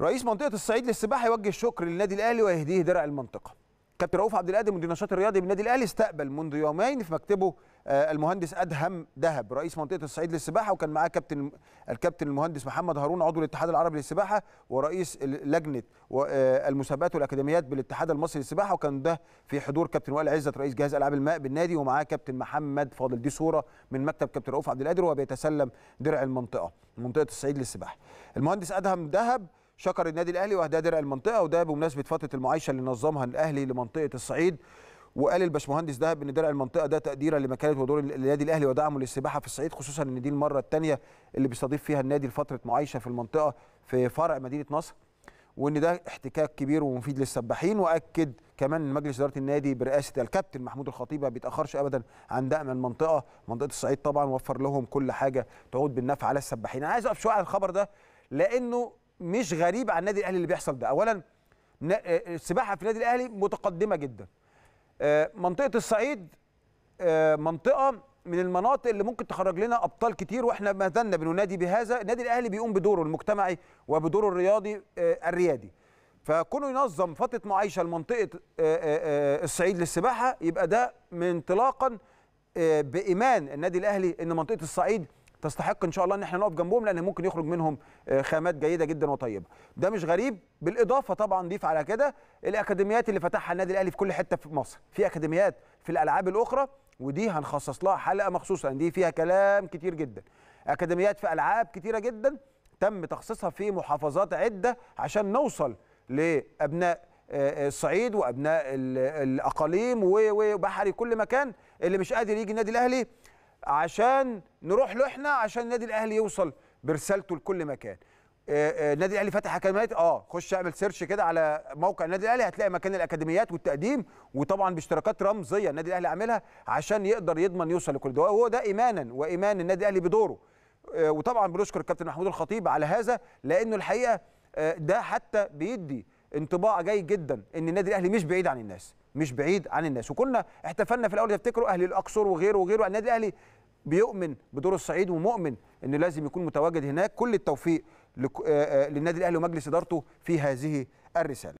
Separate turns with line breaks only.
رئيس منطقه الصعيد للسباحه يوجه الشكر للنادي الاهلي ويهديه درع المنطقه كابتن رؤوف عبد القادر مدير النشاط الرياضي بالنادي الاهلي استقبل منذ يومين في مكتبه آه، المهندس ادهم دهب رئيس منطقه الصعيد للسباحه وكان معاه كابتن الكابتن المهندس محمد هارون عضو الاتحاد العربي للسباحه ورئيس لجنه آه، المسابقات والاكاديميات بالاتحاد المصري للسباحه وكان ده في حضور كابتن وائل عزت رئيس جهاز العاب الماء بالنادي ومعاه كابتن محمد فاضل دي صوره من مكتب كابتن رؤوف عبد القادر وهو بيتسلم درع المنطقه منطقه الصعيد للسباحه المهندس ادهم دهب شكر النادي الاهلي واهداه درع المنطقه وده بمناسبه فتره المعايشه اللي نظمها الاهلي لمنطقه الصعيد وقال الباشمهندس دهب ان درع المنطقه ده تقديرا لمكانه ودور النادي الاهلي ودعمه للسباحه في الصعيد خصوصا ان دي المره الثانيه اللي بيستضيف فيها النادي لفتره معايشه في المنطقه في فرع مدينه نصر وان ده احتكاك كبير ومفيد للسباحين واكد كمان مجلس اداره النادي برئاسه الكابتن محمود الخطيب ما بيتاخرش ابدا عن دعم المنطقه منطقه الصعيد طبعا وفر لهم كل حاجه تعود بالنفع على السباحين انا عايز اقف شويه على الخبر ده لانه مش غريب على النادي الاهلي اللي بيحصل ده اولا السباحه في النادي الاهلي متقدمه جدا منطقه الصعيد منطقه من المناطق اللي ممكن تخرج لنا ابطال كتير واحنا ما زلنا بننادي بهذا النادي الاهلي بيقوم بدوره المجتمعي وبدوره الرياضي الريادي فكونه ينظم فتره معايشه لمنطقه الصعيد للسباحه يبقى ده من انطلاقا بايمان النادي الاهلي ان منطقه الصعيد تستحق ان شاء الله ان احنا نقف جنبهم لان ممكن يخرج منهم آه، خامات جيده جدا وطيبه ده مش غريب بالاضافه طبعا ضيف على كده الاكاديميات اللي فتحها النادي الاهلي في كل حته في مصر في اكاديميات في الالعاب الاخرى ودي هنخصص لها حلقه مخصوصه لان دي فيها كلام كتير جدا اكاديميات في العاب كتيره جدا تم تخصيصها في محافظات عده عشان نوصل لابناء آه، آه، الصعيد وابناء الاقاليم وبحري كل مكان اللي مش قادر يجي النادي الاهلي عشان نروح له احنا عشان النادي الاهلي يوصل برسالته لكل مكان النادي آه، آه، الاهلي فتح اكاديميات اه خش اعمل سيرش كده على موقع النادي الاهلي هتلاقي مكان الاكاديميات والتقديم وطبعا باشتراكات رمزيه النادي الاهلي عاملها عشان يقدر يضمن يوصل لكل ده وهو ده ايمانا وايمان النادي الاهلي بدوره آه، وطبعا بنشكر الكابتن محمود الخطيب على هذا لانه الحقيقه ده حتى بيدي انطباع جيد جدا ان النادي الاهلي مش بعيد عن الناس مش بعيد عن الناس وكنا احتفلنا في الاول تفتكروا اهلي الاقصر وغيره وغيره النادي الاهلي بيؤمن بدور الصعيد ومؤمن انه لازم يكون متواجد هناك كل التوفيق آه، آه، للنادي الاهلي ومجلس ادارته في هذه الرساله